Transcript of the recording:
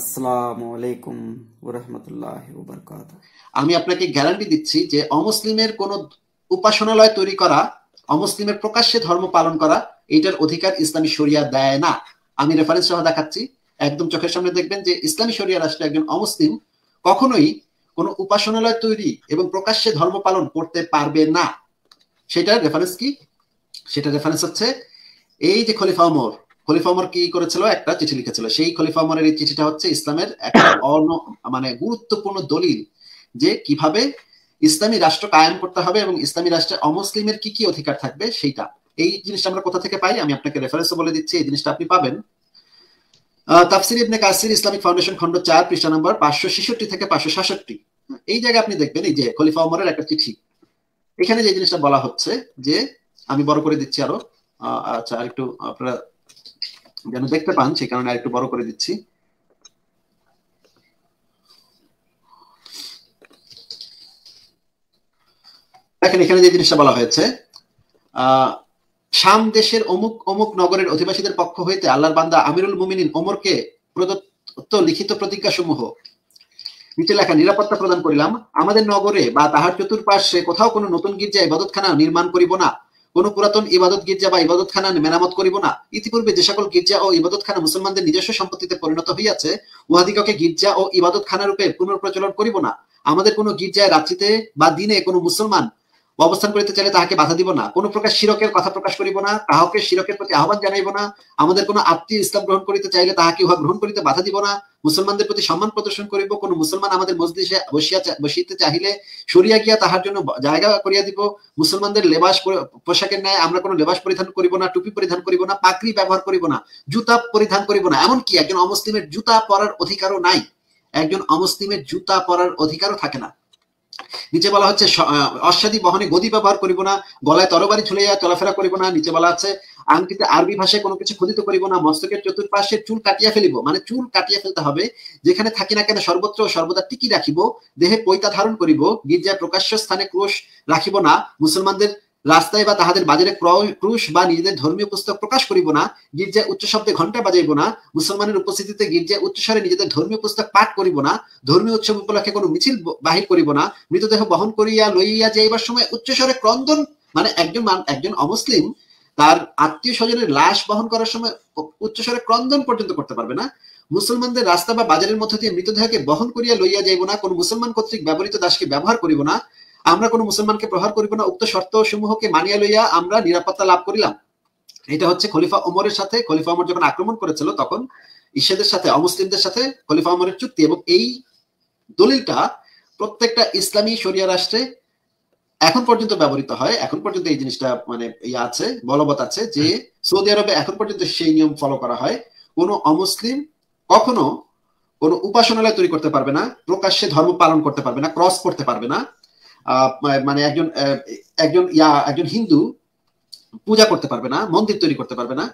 আসসালামু আলাইকুম ওরহমতুল্লাহ ওবরকাত আমি আপনাকে গ্যারান্টি দিচ্ছি যে অমুসলিমের কোন উপাসনালয় তৈরি করা অমুসলিমের প্রকাশ্যে ধর্ম পালন করা এটার অধিকার ইসলামী শরিয়া দেয় না আমি রেফারেন্স সহ দেখাচ্ছি একদম চোখের সামনে দেখবেন যে ইসলামী শরিয়া রাষ্ট্রে একজন অমুসলিম কখনোই কোনো উপাসনালয় তৈরি এবং প্রকাশ্যে ধর্ম পালন করতে পারবে না সেটার রেফারেন্স কি সেটা রেফারেন্স হচ্ছে এই যে খলিফা ওমর খলিফা ওমর কি করেছিল একটা চিঠি লিখেছিল সেই খলিফা ওমরের এই চিঠিটা হচ্ছে ইসলামের একটা অন মানে গুরুত্বপূর্ণ দলিল যে কিভাবে ইসলামী রাষ্ট্র কায়েম করতে হবে এবং ইসলামী রাষ্ট্রে অমুসলিমের কি কি অধিকার থাকবে সেইটা এই জিনিসটা আমরা কোথা থেকে পাই আমি আপনাকে রেফারেন্স বলে দিচ্ছি এই জিনিসটা আপনি পাবেন তাফসির ইবনে কাসির ইসলামিক ফাউন্ডেশন খন্ড চার পৃষ্ঠা নম্বর পাঁচশো ছেষট্টি থেকে পাঁচশো সাতষট্টি এই জায়গায় আপনি দেখবেন এই যে খলিফা ওমরের একটা চিঠি এখানে যে জিনিসটা বলা হচ্ছে যে আমি বড় করে দিচ্ছি আরো আচ্ছা আর একটু আপনারা যেন দেখতে পান সে কারণে একটু বড় করে দিচ্ছি দেখেন এখানে যে জিনিসটা বলা হয়েছে শাম দেশের অমুক অমুক নগরের অধিবাসীদের পক্ষ হইতে আল্লাহর বান্দা আমিরুল মুমিনিন ওমরকে প্রদত্ত লিখিত প্রতিজ্ঞা সমূহ নিচে লেখা নিরাপত্তা প্রদান করিলাম আমাদের নগরে বা তাহার চতুর্পাশে কোথাও কোনো নতুন গির্জা ইবাদতখানা নির্মাণ করিব না কোন পুরাতন ইবাদত গির্জা বা ইবাদত খানা মেরামত করিব না ইতিপূর্বে যে সকল গির্জা ও ইবাদত খানা মুসলমানদের নিজস্ব সম্পত্তিতে পরিণত হইয়াছে উহাদিগকে গির্জা ও ইবাদত খানা রূপে পুনঃপ্রচলন করিব না আমাদের কোনো গির্জায় রাত্রিতে বা দিনে কোনো মুসলমান অবস্থান করিতে চাইলে তাহাকে বাধা দিব না কোনো প্রকার শিরকের কথা প্রকাশ করিব না কাহকে শিরকের প্রতি আহ্বান জানাইব না আমাদের কোনো আত্মীয় ইসলাম গ্রহণ করিতে চাইলে তাহাকে উহা গ্রহণ করিতে বাধা দিব না মুসলমানদের প্রতি সম্মান প্রদর্শন করিব কোন মুসলমান আমাদের মসজিদে বসিয়া বসিতে চাহিলে সরিয়া গিয়া তাহার জন্য জায়গা করিয়া দিব মুসলমানদের লেবাস পোশাকের ন্যায় আমরা কোনো লেবাস পরিধান করিব না টুপি পরিধান করিব না পাকরি ব্যবহার করিব না জুতা পরিধান করিব না এমন কি একজন অমুসলিমের জুতা পরার অধিকারও নাই একজন অমুসলিমের জুতা পরার অধিকারও থাকে না নিচে বলা হচ্ছে অশ্বাদী বহনে গদি ব্যবহার করিব না গলায় তরবারি ঝুলে চলাফেরা করিব না নিচে বলা আছে আংটিতে আরবি ভাষায় কোনো কিছু খোদিত করিব না মস্তকের চতুর্পাশে চুল কাটিয়া ফেলিব মানে চুল কাটিয়া ফেলতে হবে যেখানে থাকি না কেন সর্বত্র সর্বদা টিকি রাখিব দেহে পৈতা ধারণ করিব গির্জায় প্রকাশ্য স্থানে ক্রোশ রাখিব না মুসলমানদের রাস্তায় বা তাহাদের বাজারে ক্রুশ বা নিজেদের ধর্মীয় পুস্তক প্রকাশ করিব না গির্জায় উচ্চ শব্দে ঘন্টা বাজাইব না মুসলমানের উপস্থিতিতে গির্জায় উচ্চস্বরে নিজেদের ধর্মীয় পুস্তক পাঠ করিব না ধর্মীয় উৎসব উপলক্ষে কোনো মিছিল বাহির করিব না মৃতদেহ বহন করিয়া লইয়া যাইবার সময় উচ্চস্বরে ক্রন্দন মানে একজন একজন অমুসলিম তার আত্মীয় স্বজনের লাশ বহন করার সময় উচ্চস্বরে ক্রন্দন পর্যন্ত করতে পারবে না মুসলমানদের রাস্তা বা বাজারের মধ্যে দিয়ে মৃতদেহকে বহন করিয়া লইয়া যাইব না কোন মুসলমান কর্তৃক ব্যবহৃত দাসকে ব্যবহার করিব না আমরা কোনো মুসলমানকে প্রহার করিব না উক্ত শর্ত সমূহকে মানিয়া লইয়া আমরা নিরাপত্তা লাভ করিলাম এটা হচ্ছে খলিফা ওমরের সাথে খলিফা ওমর যখন আক্রমণ করেছিল তখন ঈশ্বরদের সাথে অমুসলিমদের সাথে খলিফা ওমরের চুক্তি এবং এই দলিলটা প্রত্যেকটা ইসলামী সরিয়া রাষ্ট্রে এখন পর্যন্ত ব্যবহৃত হয় এখন পর্যন্ত এই জিনিসটা মানে ইয়ে আছে বলবৎ আছে যে সৌদি আরবে এখন পর্যন্ত সেই নিয়ম ফলো করা হয় কোনো অমুসলিম কখনো কোন উপাসনালয় তৈরি করতে পারবে না প্রকাশ্যে ধর্ম পালন করতে পারবে না ক্রস করতে পারবে না মানে একজন একজন ইয়া একজন হিন্দু পূজা করতে পারবে না মন্দির তৈরি করতে পারবে না